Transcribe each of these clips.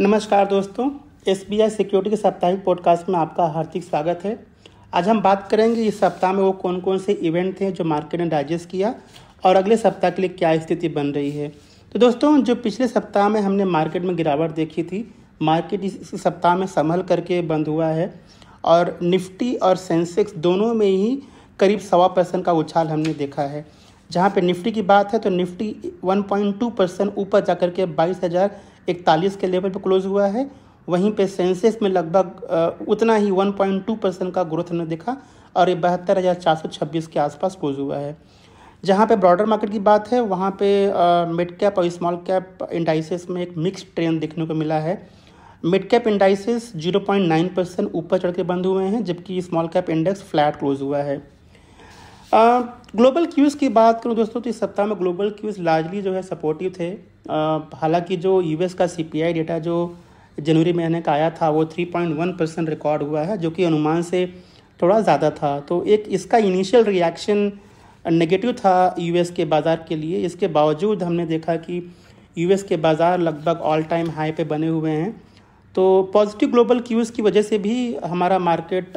नमस्कार दोस्तों S B I security के साप्ताहिक पॉडकास्ट में आपका हार्दिक स्वागत है आज हम बात करेंगे इस सप्ताह में वो कौन कौन से इवेंट थे जो मार्केट ने डाइजेस्ट किया और अगले सप्ताह के लिए क्या स्थिति बन रही है तो दोस्तों जो पिछले सप्ताह में हमने मार्केट में गिरावट देखी थी मार्केट इस सप्ताह में संभल करके बंद हुआ है और निफ्टी और सेंसेक्स दोनों में ही करीब सवा परसेंट का उछाल हमने देखा है जहाँ पे निफ्टी की बात है तो निफ्टी 1.2 परसेंट ऊपर जा कर के बाईस हज़ार इकतालीस के लेवल पर क्लोज हुआ है वहीं पे सेंसेक्स में लगभग उतना ही 1.2 परसेंट का ग्रोथ ने देखा और ये बहत्तर हज़ार चार सौ छब्बीस के आसपास क्लोज हुआ है जहाँ पे ब्रॉडर मार्केट की बात है वहाँ पे मिड कैप और स्मॉल कैप इंडाइसिस में एक मिक्स ट्रेंड देखने को मिला है मिड कैप इंडाइसेस 0.9 परसेंट ऊपर चढ़ के बंद हुए हैं जबकि small cap index flat close हुआ है ग्लोबल क्यूज़ की बात करूँ दोस्तों तो इस सप्ताह में ग्लोबल क्यूज़ लार्जली जो है सपोर्टिव थे हालांकि जो यूएस का सीपीआई डेटा जो जनवरी महीने का आया था वो 3.1 परसेंट रिकॉर्ड हुआ है जो कि अनुमान से थोड़ा ज़्यादा था तो एक इसका इनिशियल रिएक्शन नेगेटिव था यूएस के बाज़ार के लिए इसके बावजूद हमने देखा कि यूएस के बाज़ार लगभग ऑल टाइम हाई पे बने हुए हैं तो पॉजिटिव ग्लोबल क्यूज़ की वजह से भी हमारा मार्केट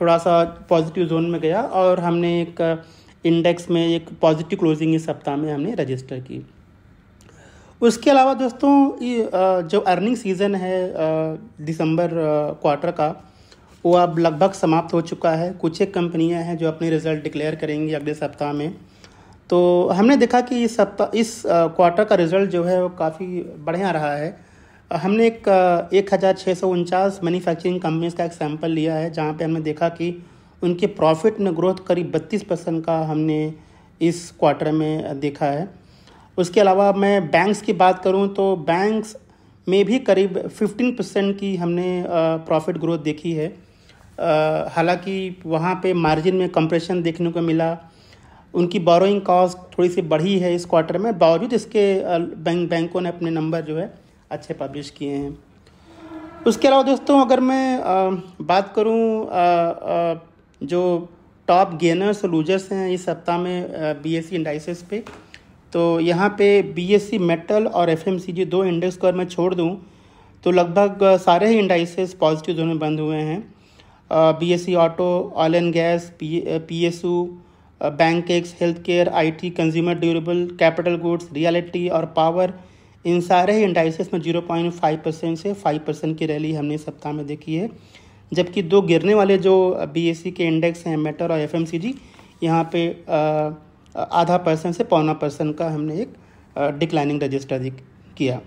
थोड़ा सा पॉजिटिव जोन में गया और हमने एक इंडेक्स में एक पॉजिटिव क्लोजिंग इस सप्ताह में हमने रजिस्टर की उसके अलावा दोस्तों ये जो अर्निंग सीज़न है दिसंबर क्वार्टर का वो अब लगभग समाप्त हो चुका है कुछ एक कंपनियां हैं जो अपने रिज़ल्ट डिक्लेयर करेंगी अगले सप्ताह में तो हमने देखा कि इस सप्ताह इस क्वार्टर का रिज़ल्ट जो है वो काफ़ी बढ़िया रहा है हमने एक एक हज़ार छः सौ उनचास मैन्युफैक्चरिंग कंपनीज का एक सैम्पल लिया है जहाँ पे हमने देखा कि उनके प्रॉफिट में ग्रोथ करीब बत्तीस परसेंट का हमने इस क्वार्टर में देखा है उसके अलावा मैं बैंक्स की बात करूँ तो बैंक्स में भी करीब फिफ्टीन परसेंट की हमने प्रॉफिट ग्रोथ देखी है हालांकि वहाँ पे मार्जिन में कंप्रेशन देखने को मिला उनकी बोरोइंग कॉस्ट थोड़ी सी बढ़ी है इस क्वार्टर में बावजूद इसके बैंक बैंकों ने अपने नंबर जो है अच्छे पब्लिश किए हैं उसके अलावा दोस्तों अगर मैं आ, बात करूं जो टॉप गेनर्स और लूजर्स हैं इस सप्ताह में बी एस सी इंडाइसेस पे तो यहाँ पे बी एस सी मेटल और एफ एम सी दो इंडेक्स को अगर मैं छोड़ दूँ तो लगभग सारे ही इंडाइसेस पॉजिटिव जोन में बंद हुए हैं B S C auto oil and gas P S U bankex health care I T consumer durable capital goods realty और पावर इन सारे ही इंडाइसेस में जीरो पॉइंट फाइव परसेंट से फाइव परसेंट की रैली हमने सप्ताह में देखी है जबकि दो गिरने वाले जो बी के इंडेक्स हैं मेटर और एफ एम सी जी यहाँ पर आधा परसेंट से पौना परसेंट का हमने एक डिक्लाइनिंग रजिस्टर किया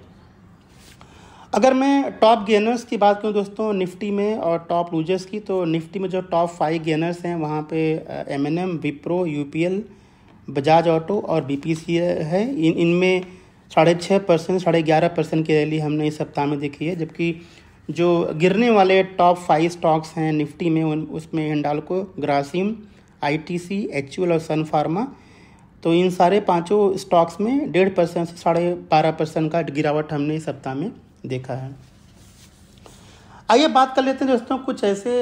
अगर मैं टॉप गेनर्स की बात करूं दोस्तों निफ्टी में और टॉप लूजर्स की तो निफ्टी में जो टॉप फाइव गेनर्स हैं वहाँ पे M N M Wipro U P L Bajaj auto और बी पी सी है इन इनमें साढ़े छः परसेंट साढ़े ग्यारह परसेंट की रैली हमने इस सप्ताह में देखी है जबकि जो गिरने वाले टॉप फाइव स्टॉक्स हैं निफ्टी में उन उसमें हिंडालको ग्रासिम आईटीसी एचयूएल और सन फार्मा तो इन सारे पांचों स्टॉक्स में डेढ़ परसेंट से साढ़े बारह परसेंट का गिरावट हमने इस सप्ताह में देखा है आइए बात कर लेते हैं दोस्तों कुछ ऐसे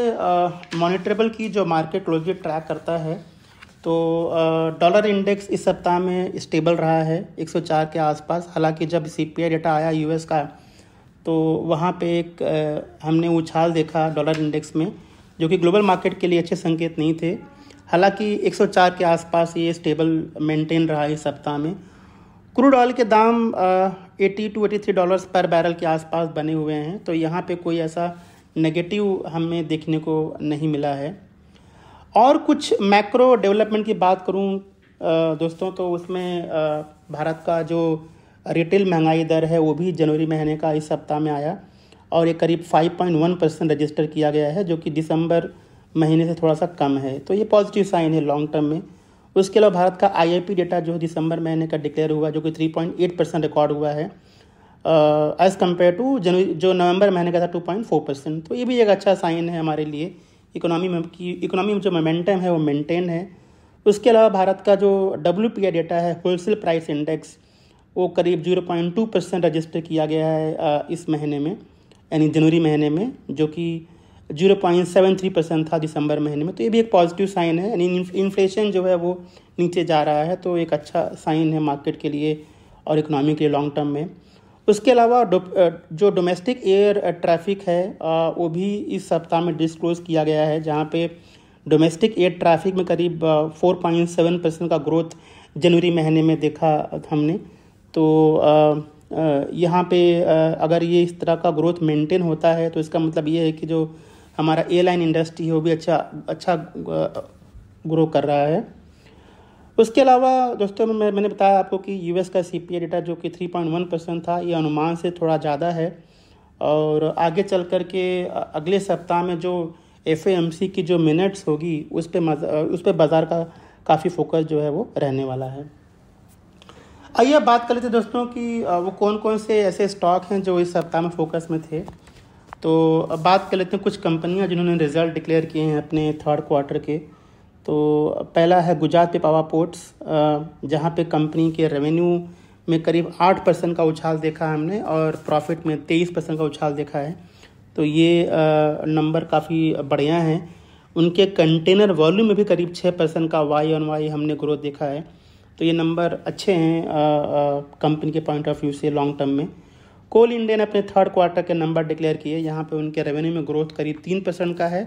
मॉनिटरेबल की जो मार्केट क्लोजली ट्रैक करता है तो डॉलर इंडेक्स इस सप्ताह में स्टेबल रहा है 104 के आसपास हालांकि जब आई डेटा आया यूएस का तो वहाँ पे एक हमने उछाल देखा डॉलर इंडेक्स में जो कि ग्लोबल मार्केट के लिए अच्छे संकेत नहीं थे हालांकि 104 के आसपास ये स्टेबल मेंटेन रहा इस सप्ताह में क्रूड ऑयल के दाम eighty two eighty three dollars per barrel के आसपास बने हुए हैं तो यहाँ पे कोई ऐसा नेगेटिव हमें देखने को नहीं मिला है और कुछ मैक्रो डेवलपमेंट की बात करूँ दोस्तों तो उसमें भारत का जो रिटेल महंगाई दर है वो भी जनवरी महीने का इस सप्ताह में आया और ये करीब 5.1 परसेंट रजिस्टर किया गया है जो कि दिसंबर महीने से थोड़ा सा कम है तो ये पॉजिटिव साइन है लॉन्ग टर्म में उसके अलावा भारत का आईआईपी डेटा जो दिसंबर महीने का डिक्लेयर हुआ जो कि 3.8 परसेंट रिकॉर्ड हुआ है एज़ कम्पेयर टू जनवरी जो नवंबर महीने का था 2.4 परसेंट तो ये भी एक अच्छा साइन है हमारे लिए इकोनॉमी में की इकोनॉमी में जो मोमेंटम है वो मेंटेन है उसके अलावा भारत का जो डब्ल्यू पी डेटा है होलसेल प्राइस इंडेक्स वो करीब zero point two percent register किया गया है इस महीने में यानी जनवरी महीने में जो कि zero point seven three percent था दिसंबर महीने में तो ये भी एक पॉजिटिव साइन है यानी इन्फ्लेशन जो है वो नीचे जा रहा है तो एक अच्छा साइन है मार्केट के लिए और इकोनॉमी के लिए लॉन्ग टर्म में उसके अलावा डो, जो डोमेस्टिक एयर ट्रैफिक है वो भी इस सप्ताह में डिस्क्लोज किया गया है जहाँ पे डोमेस्टिक एयर ट्रैफिक में करीब फोर पॉइंट सेवन परसेंट का ग्रोथ जनवरी महीने में देखा हमने तो यहाँ पे अगर ये इस तरह का ग्रोथ मेंटेन होता है तो इसका मतलब ये है कि जो हमारा एयरलाइन इंडस्ट्री है वो भी अच्छा अच्छा ग्रो कर रहा है उसके अलावा दोस्तों मैं मैंने बताया आपको कि यूएस का सी डेटा जो कि 3.1 परसेंट था ये अनुमान से थोड़ा ज़्यादा है और आगे चल कर के अगले सप्ताह में जो एफ की जो मिनट्स होगी उस पर उस पर बाज़ार का काफ़ी फोकस जो है वो रहने वाला है आइए अब बात कर लेते दोस्तों कि वो कौन कौन से ऐसे स्टॉक हैं जो इस सप्ताह में फोकस में थे तो अब बात कर लेते हैं कुछ कंपनियां जिन्होंने रिज़ल्ट डिक्लेयर किए हैं अपने थर्ड क्वार्टर के तो पहला है गुजरात पिपावा पोर्ट्स जहाँ पे कंपनी के रेवेन्यू में करीब आठ परसेंट का उछाल देखा है हमने और प्रॉफिट में तेईस परसेंट का उछाल देखा है तो ये नंबर काफ़ी बढ़िया है उनके कंटेनर वॉल्यूम में भी करीब छः परसेंट का वाई ऑन वाई हमने ग्रोथ देखा है तो ये नंबर अच्छे हैं कंपनी के पॉइंट ऑफ व्यू से लॉन्ग टर्म में कोल इंडिया ने अपने थर्ड क्वार्टर के नंबर डिक्लेयर किए यहाँ पे उनके रेवेन्यू में ग्रोथ करीब तीन परसेंट का है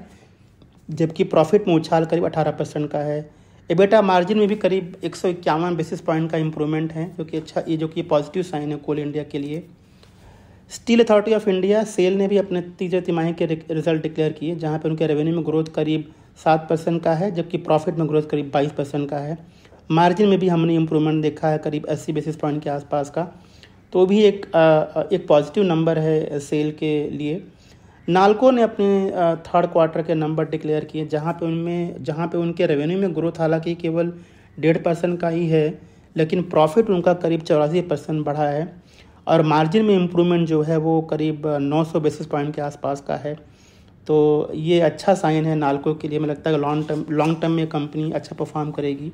जबकि प्रॉफिट में उछाल करीब 18 परसेंट का है एबेटा मार्जिन में भी करीब एक सौ इक्यावन बेसिस पॉइंट का इंप्रूवमेंट है जो कि अच्छा ये जो कि पॉजिटिव साइन है कोल इंडिया के लिए Steel Authority of India SAIL ने भी अपने तीसरे तिमाही के रिजल्ट डिक्लेयर किए जहाँ पर उनके रेवेन्यू में ग्रोथ करीब सात परसेंट का है जबकि प्रॉफिट में ग्रोथ करीब बाईस परसेंट का है मार्जिन में भी हमने इम्प्रूवमेंट देखा है करीब अस्सी बेसिस पॉइंट के आसपास का तो भी एक आ, एक पॉजिटिव नंबर है सेल के लिए नालको ने अपने थर्ड क्वार्टर के नंबर डिक्लेयर किए जहाँ पे उनमें जहाँ पे उनके रेवेन्यू में ग्रोथ हालांकि केवल डेढ़ परसेंट का ही है लेकिन प्रॉफिट उनका करीब चौरासी परसेंट बढ़ा है और मार्जिन में इम्प्रूवमेंट जो है वो करीब 900 बेसिस पॉइंट के आसपास का है तो ये अच्छा साइन है नालको के लिए मुझे लगता है लॉन्ग टर्म लॉन्ग टर्म में कंपनी अच्छा परफॉर्म करेगी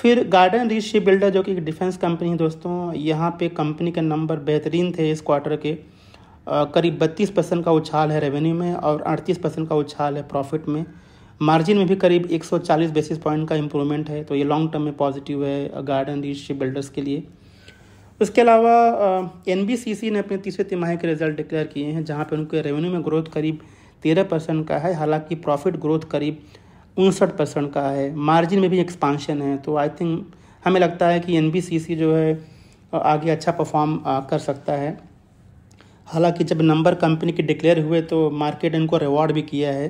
फिर गार्डन रीच शिप बिल्डर जो कि डिफेंस कंपनी है दोस्तों यहाँ पे कंपनी के नंबर बेहतरीन थे इस क्वार्टर के करीब बत्तीस परसेंट का उछाल है रेवेन्यू में और अड़तीस परसेंट का उछाल है प्रॉफिट में मार्जिन में भी करीब 140 बेसिस पॉइंट का इम्प्रूवमेंट है तो ये लॉन्ग टर्म में पॉजिटिव है गार्डन रीच शिप बिल्डर्स के लिए उसके अलावा एन ने अपने तीसरे तिमाही के रिजल्ट डिक्लेयर किए हैं जहाँ पर उनके रेवेन्यू में ग्रोथ करीब तेरह परसेंट का है हालांकि प्रॉफिट ग्रोथ करीब उनसठ परसेंट का है मार्जिन में भी एक्सपांशन है तो आई थिंक हमें लगता है कि एन जो है आगे अच्छा परफॉर्म कर सकता है हालांकि जब नंबर कंपनी के डिक्लेयर हुए तो मार्केट इनको रिवॉर्ड भी किया है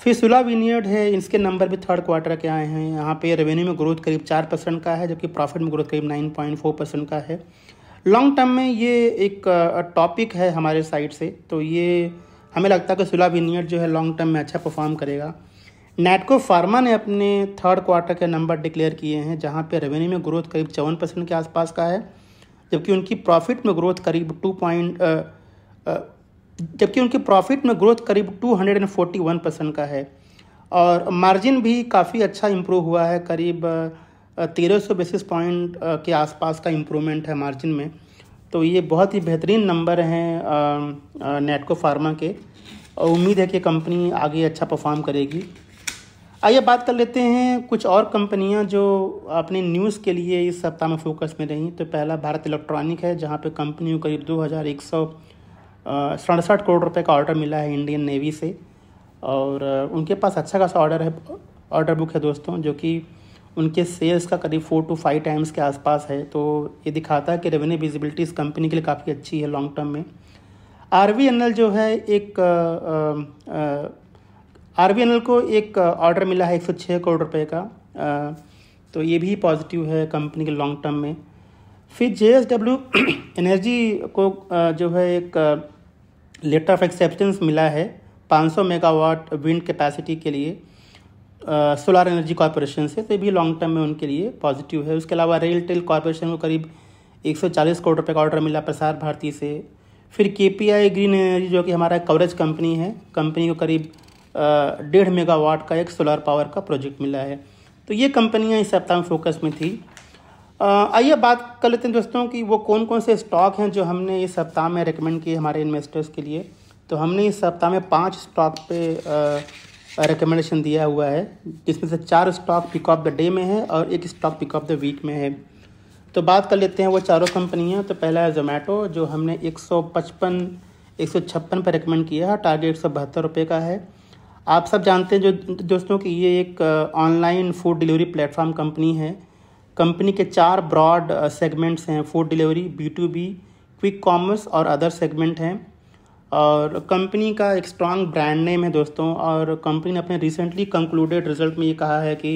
फिर सुला विनियड है इसके नंबर भी थर्ड क्वार्टर के आए हैं यहाँ पे रेवेन्यू में ग्रोथ करीब चार परसेंट का है जबकि प्रॉफिट में ग्रोथ करीब नाइन पॉइंट फोर परसेंट का है लॉन्ग टर्म में ये एक टॉपिक है हमारे साइड से तो ये हमें लगता है कि सुला विनियड जो है लॉन्ग टर्म में अच्छा परफॉर्म करेगा नेटको फार्मा ने अपने थर्ड क्वार्टर के नंबर डिक्लेयर किए हैं जहाँ पे रेवेन्यू में ग्रोथ करीब चौवन परसेंट के आसपास का है जबकि उनकी प्रॉफिट में ग्रोथ करीब टू पॉइंट जबकि उनकी प्रॉफिट में ग्रोथ करीब two hundred and one percent का है और मार्जिन भी काफ़ी अच्छा इम्प्रूव हुआ है करीब तेरह सौ बेसिस पॉइंट के आसपास का इम्प्रूवमेंट है मार्जिन में तो ये बहुत ही बेहतरीन नंबर हैं नेटको फार्मा के और उम्मीद है कि कंपनी आगे अच्छा परफॉर्म करेगी आइए बात कर लेते हैं कुछ और कंपनियां जो अपने न्यूज़ के लिए इस सप्ताह में फोकस में रहीं तो पहला भारत इलेक्ट्रॉनिक है जहां पे कंपनी को करीब दो हज़ार एक सौ सड़सठ करोड़ रुपए का ऑर्डर मिला है इंडियन नेवी से और उनके पास अच्छा खासा ऑर्डर है ऑर्डर बुक है दोस्तों जो कि उनके सेल्स का करीब फोर टू फाइव टाइम्स के आसपास है तो ये दिखाता है कि रेवेन्यू विजिबिलिटी इस कंपनी के लिए काफ़ी अच्छी है लॉन्ग टर्म में आर जो है एक आ, आ, आ, आर को एक ऑर्डर मिला है एक सौ छः करोड़ रुपए का आ, तो ये भी पॉजिटिव है कंपनी के लॉन्ग टर्म में फिर जे एनर्जी को आ, जो है एक लेटर ऑफ एक्सेप्टेंस मिला है 500 मेगावाट विंड कैपेसिटी के लिए सोलार एनर्जी कॉरपोरेशन से तो ये भी लॉन्ग टर्म में उनके लिए पॉजिटिव है उसके अलावा रेल टेल कॉरपोरेशन को करीब 140 करोड़ रुपये का ऑर्डर मिला प्रसार भारती से फिर के ग्रीन एनर्जी जो कि हमारा कवरेज कंपनी है कंपनी को करीब डेढ़ मेगावाट का एक सोलर पावर का प्रोजेक्ट मिला है तो ये कंपनियां इस सप्ताह में फोकस में थी आइए बात कर लेते हैं दोस्तों कि वो कौन कौन से स्टॉक हैं जो हमने इस सप्ताह में रिकमेंड किए हमारे इन्वेस्टर्स के लिए तो हमने इस सप्ताह में पांच स्टॉक पे रिकमेंडेशन दिया हुआ है जिसमें से चार stock pick of the day में है और एक stock pick of the week में है तो बात कर लेते हैं वो चारों कंपनियाँ तो पहला है जोमेटो जो हमने सौ छप्पन पर रिकमेंड किया है टारगेट एक सौ बहत्तर रुपये का है आप सब जानते हैं जो दोस्तों कि ये एक online food delivery platform company है कंपनी के चार ब्रॉड सेगमेंट्स हैं food delivery B to B quick commerce और अदर सेगमेंट हैं और कंपनी का एक स्ट्रॉन्ग ब्रांड नेम है दोस्तों और कंपनी ने अपने रिसेंटली कंक्लूडेड रिजल्ट में ये कहा है कि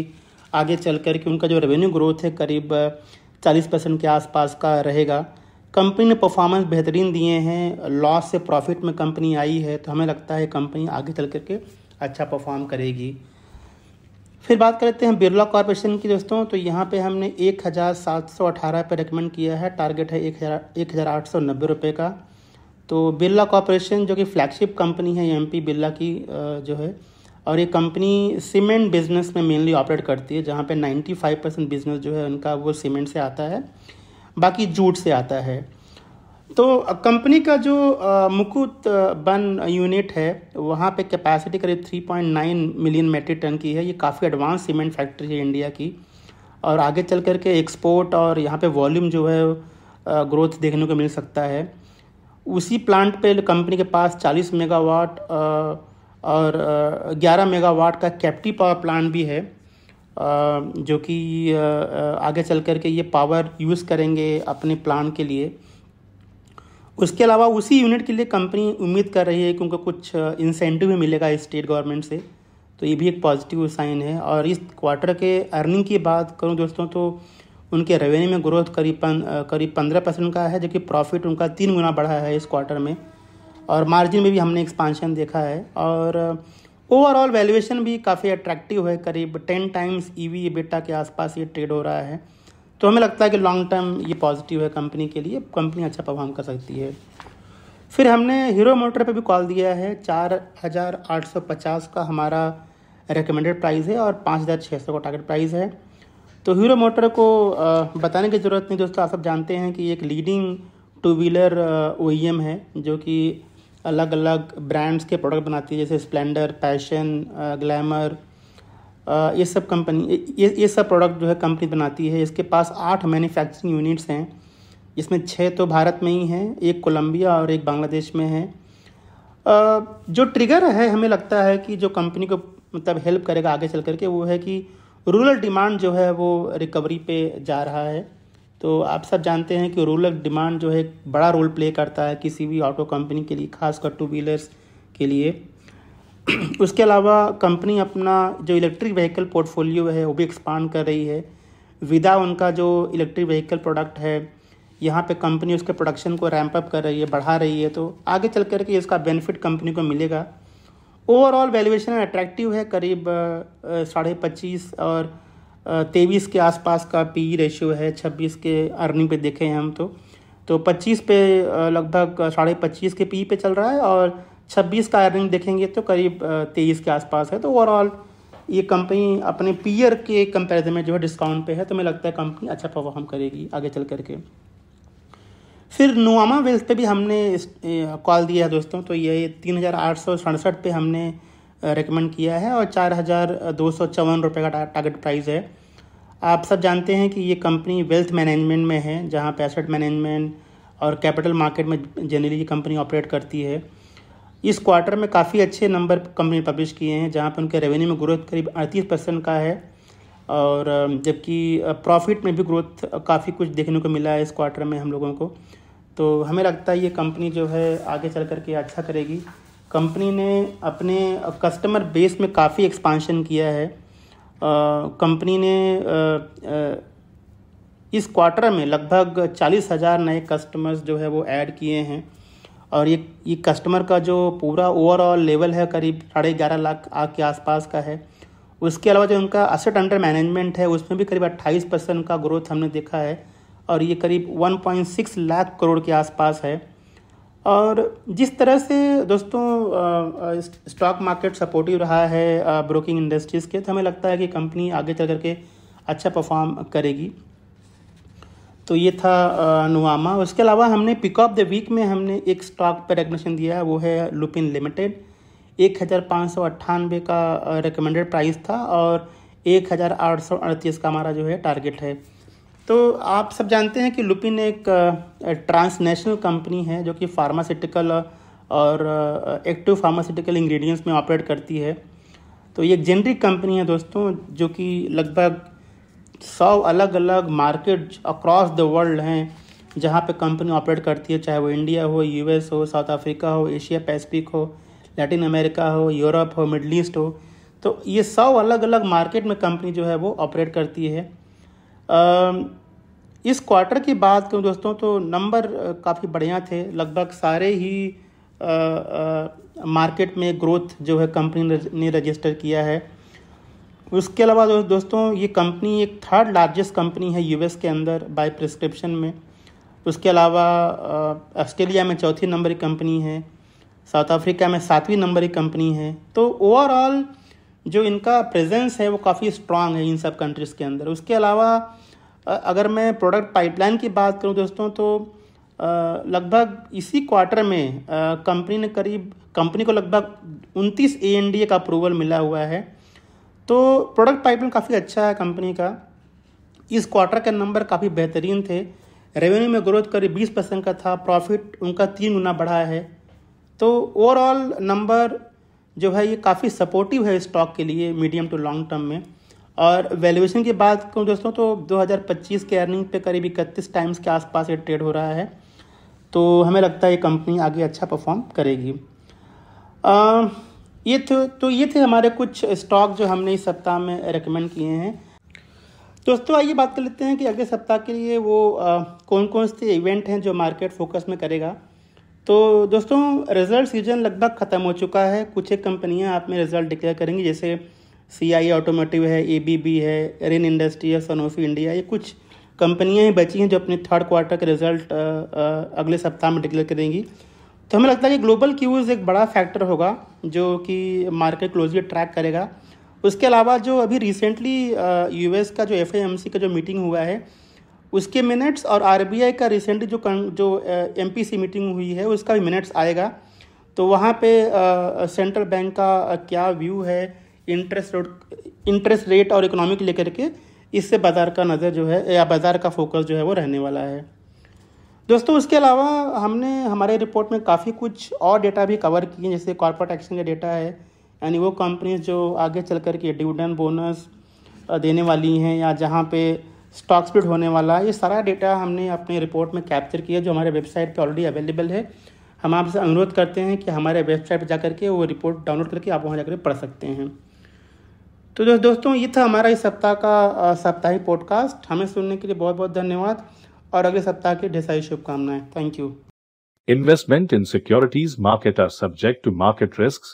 आगे चल कर के उनका जो रेवेन्यू ग्रोथ है करीब चालीस परसेंट के आसपास का रहेगा कंपनी ने परफॉर्मेंस बेहतरीन दिए हैं लॉस से प्रॉफिट में कंपनी आई है तो हमें लगता है कंपनी आगे चल करके अच्छा परफॉर्म करेगी फिर बात करते हैं बिरला कॉरपोरेशन की दोस्तों तो यहाँ पे हमने एक हज़ार सात सौ अठारह पर रिकमेंड किया है टारगेट है एक हज़ार एक हज़ार आठ सौ नब्बे रुपये का तो बिरला कॉरपोरेशन जो कि फ्लैगशिप कंपनी है एम पी बिरला की जो है और ये कंपनी सीमेंट बिजनेस में मेनली ऑपरेट करती है जहाँ पे फाइव परसेंट बिजनेस जो है उनका वो सीमेंट से आता है बाकी जूट से आता है तो कंपनी का जो मुकुत बन यूनिट है वहाँ पे कैपेसिटी करीब 3.9 मिलियन मेट्रिक टन की है ये काफ़ी एडवांस सीमेंट फैक्ट्री है इंडिया की और आगे चल कर के एक्सपोर्ट और यहाँ पे वॉल्यूम जो है ग्रोथ देखने को मिल सकता है उसी प्लांट पे कंपनी के पास 40 मेगावाट और 11 मेगावाट का कैप्टिव पावर प्लांट भी है जो कि आगे चल कर के ये पावर यूज़ करेंगे अपने प्लांट के लिए उसके अलावा उसी यूनिट के लिए कंपनी उम्मीद कर रही है कि उनको कुछ इंसेंटिव भी मिलेगा स्टेट गवर्नमेंट से तो ये भी एक पॉजिटिव साइन है और इस क्वार्टर के अर्निंग की बात करूँ दोस्तों तो उनके रेवेन्यू में ग्रोथ करीब पन, करीब पंद्रह परसेंट का है जबकि प्रॉफिट उनका तीन गुना बढ़ा है इस क्वार्टर में और मार्जिन में भी हमने एक्सपांशन देखा है और ओवरऑल वैल्यूएशन भी काफ़ी अट्रैक्टिव है करीब टेन टाइम्स ई वी बेटा के आसपास ये ट्रेड हो रहा है तो हमें लगता है कि लॉन्ग टर्म ये पॉजिटिव है कंपनी के लिए कंपनी अच्छा परफॉर्म कर सकती है फिर हमने हीरो मोटर पे भी कॉल दिया है चार हज़ार आठ सौ पचास का हमारा रिकमेंडेड प्राइस है और पाँच हज़ार छः सौ का टारगेट प्राइस है तो हीरो मोटर को बताने की ज़रूरत नहीं दोस्तों आप सब जानते हैं कि एक लीडिंग टू व्हीलर ओ है जो कि अलग अलग ब्रांड्स के प्रोडक्ट बनाती है जैसे स्प्लेंडर पैशन ग्लैमर ये सब कंपनी ये ये सब प्रोडक्ट जो है कंपनी बनाती है इसके पास आठ मैन्युफैक्चरिंग यूनिट्स हैं इसमें छः तो भारत में ही हैं एक कोलंबिया और एक बांग्लादेश में है जो ट्रिगर है हमें लगता है कि जो कंपनी को मतलब हेल्प करेगा आगे चल करके वो है कि रूरल डिमांड जो है वो रिकवरी पे जा रहा है तो आप सब जानते हैं कि रूरल डिमांड जो है बड़ा रोल प्ले करता है किसी भी ऑटो कंपनी के लिए खासकर टू व्हीलर्स के लिए उसके अलावा कंपनी अपना जो इलेक्ट्रिक व्हीकल पोर्टफोलियो है वो भी एक्सपांड कर रही है विदा उनका जो इलेक्ट्रिक व्हीकल प्रोडक्ट है यहाँ पे कंपनी उसके प्रोडक्शन को रैंप अप कर रही है बढ़ा रही है तो आगे चल करके इसका बेनिफिट कंपनी को मिलेगा ओवरऑल वैल्यूएशन अट्रैक्टिव है करीब साढ़े पच्चीस और तेईस के आसपास का पी रेशियो e है छब्बीस के अर्निंग पे देखें हम तो तो पच्चीस पे लगभग साढ़े पच्चीस के पी e पे चल रहा है और छब्बीस का अर्निंग देखेंगे तो करीब तेईस के आसपास है तो ओवरऑल ये कंपनी अपने पीयर के कंपैरिजन में जो है डिस्काउंट पे है तो मुझे लगता है कंपनी अच्छा परफॉर्म करेगी आगे चल करके फिर नुआमा वेल्थ पे भी हमने कॉल दिया है दोस्तों तो ये तीन हज़ार आठ सौ सड़सठ पे हमने रिकमेंड किया है और चार हज़ार दो सौ चौवन रुपये का टारगेट प्राइस है आप सब जानते हैं कि ये कंपनी वेल्थ मैनेजमेंट में है जहाँ पे एसेट मैनेजमेंट और कैपिटल मार्केट में जनरली ये कंपनी ऑपरेट करती है इस क्वार्टर में काफ़ी अच्छे नंबर कंपनी पब्लिश किए हैं जहाँ पर उनके रेवेन्यू में ग्रोथ करीब अड़तीस परसेंट का है और जबकि प्रॉफिट में भी ग्रोथ काफ़ी कुछ देखने को मिला है इस क्वार्टर में हम लोगों को तो हमें लगता है ये कंपनी जो है आगे चल करके अच्छा करेगी कंपनी ने अपने कस्टमर बेस में काफ़ी एक्सपांशन किया है कंपनी ने आ, आ, इस क्वार्टर में लगभग चालीस हज़ार नए कस्टमर्स जो है वो ऐड किए हैं और ये ये कस्टमर का जो पूरा ओवरऑल लेवल है करीब साढ़े ग्यारह लाख आग के आसपास का है उसके अलावा जो उनका असेट अंडर मैनेजमेंट है उसमें भी करीब अट्ठाईस परसेंट का ग्रोथ हमने देखा है और ये करीब 1.6 लाख करोड़ के आसपास है और जिस तरह से दोस्तों स्टॉक मार्केट सपोर्टिव रहा है ब्रोकिंग इंडस्ट्रीज़ के तो हमें लगता है कि कंपनी आगे चल करके अच्छा परफॉर्म करेगी तो ये था नुआमा उसके अलावा हमने पिक ऑफ द वीक में हमने एक स्टॉक पर रेकमेंडेशन दिया वो है लुपिन लिमिटेड एक हज़ार पाँच सौ अट्ठानवे का रिकमेंडेड प्राइस था और एक हज़ार आठ सौ अड़तीस का हमारा जो है टारगेट है तो आप सब जानते हैं कि लुपिन एक ट्रांसनेशनल कंपनी है जो कि फार्मास्यूटिकल और एक्टिव फार्मास्यूटिकल इंग्रेडिएंट्स में ऑपरेट करती है तो ये जेनरिक कंपनी है दोस्तों जो कि लगभग सौ अलग अलग मार्केट अक्रॉस द वर्ल्ड हैं जहाँ पे कंपनी ऑपरेट करती है चाहे वो इंडिया हो यूएस हो साउथ अफ्रीका हो एशिया पैसिफिक हो लैटिन अमेरिका हो यूरोप हो मिडल ईस्ट हो तो ये सौ अलग अलग मार्केट में कंपनी जो है वो ऑपरेट करती है इस क्वार्टर की बात करूँ दोस्तों तो नंबर काफ़ी बढ़िया थे लगभग सारे ही मार्केट में ग्रोथ जो है कंपनी ने रजिस्टर किया है उसके अलावा दो, दोस्तों ये कंपनी एक थर्ड लार्जेस्ट कंपनी है यूएस के अंदर बाय प्रिस्क्रिप्शन में उसके अलावा ऑस्ट्रेलिया में चौथी नंबर की कंपनी है साउथ अफ्रीका में सातवीं नंबर की कंपनी है तो ओवरऑल जो इनका प्रेजेंस है वो काफ़ी स्ट्रांग है इन सब कंट्रीज़ के अंदर उसके अलावा अगर मैं प्रोडक्ट पाइपलाइन की बात करूं दोस्तों तो लगभग इसी क्वार्टर में कंपनी ने करीब कंपनी को लगभग उनतीस ए का अप्रूवल मिला हुआ है तो प्रोडक्ट पाइपलाइन काफ़ी अच्छा है कंपनी का इस क्वार्टर के नंबर काफ़ी बेहतरीन थे रेवेन्यू में ग्रोथ करीब बीस परसेंट का था प्रॉफिट उनका तीन गुना बढ़ा है तो ओवरऑल नंबर जो है ये काफ़ी सपोर्टिव है स्टॉक के लिए मीडियम टू लॉन्ग टर्म में और वैल्यूएशन की बात करूँ दोस्तों तो 2025 के अर्निंग पे करीब इकतीस टाइम्स के आसपास ये ट्रेड हो रहा है तो हमें लगता है ये कंपनी आगे अच्छा परफॉर्म करेगी आ, ये थे तो ये थे हमारे कुछ स्टॉक जो हमने इस सप्ताह में रिकमेंड किए हैं दोस्तों आइए बात कर लेते हैं कि अगले सप्ताह के लिए वो आ, कौन कौन से इवेंट हैं जो मार्केट फोकस में करेगा तो दोस्तों रिजल्ट सीजन लगभग ख़त्म हो चुका है कुछ एक कंपनियां आप में रिजल्ट डिक्लेयर करेंगी जैसे सी आई ऑटोमोटिव है ए बी बी है रेन इंडस्ट्री है सनोफी इंडिया ये कुछ कंपनियाँ बची हैं जो अपने थर्ड क्वार्टर के रिजल्ट अगले सप्ताह में डिक्लेयर करेंगी तो हमें लगता है कि ग्लोबल क्यूज़ एक बड़ा फैक्टर होगा जो कि मार्केट क्लोजली ट्रैक करेगा उसके अलावा जो अभी रिसेंटली यूएस uh, का जो एफ का जो मीटिंग हुआ है उसके मिनट्स और आर का रिसेंटली जो जो एम uh, मीटिंग हुई है उसका भी मिनट्स आएगा तो वहाँ पे सेंट्रल uh, बैंक का क्या व्यू है इंटरेस्ट रेट इंटरेस्ट रेट और इकोनॉमिक लेकर के इससे बाज़ार का नज़र जो है या बाज़ार का फोकस जो है वो रहने वाला है दोस्तों उसके अलावा हमने हमारे रिपोर्ट में काफ़ी कुछ और डेटा भी कवर किए जैसे कॉर्पोरेट एक्शन का डेटा है यानी वो कंपनीज जो आगे चल कर के डिविडेंड बोनस देने वाली हैं या जहाँ पे स्टॉक स्प्लिट होने वाला ये सारा डेटा हमने अपने रिपोर्ट में कैप्चर किया जो हमारे वेबसाइट पे ऑलरेडी अवेलेबल है हम आपसे अनुरोध करते हैं कि हमारे वेबसाइट पर जा के वो रिपोर्ट डाउनलोड करके आप वहाँ जाकर पढ़ सकते हैं तो दोस्तों ये था हमारा इस सप्ताह का साप्ताहिक पॉडकास्ट हमें सुनने के लिए बहुत बहुत धन्यवाद और अगले सप्ताह के ढेर शुभकामनाएं thank you investment in securities market are subject to market risk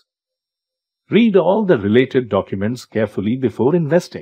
read all the related documents carefully before investing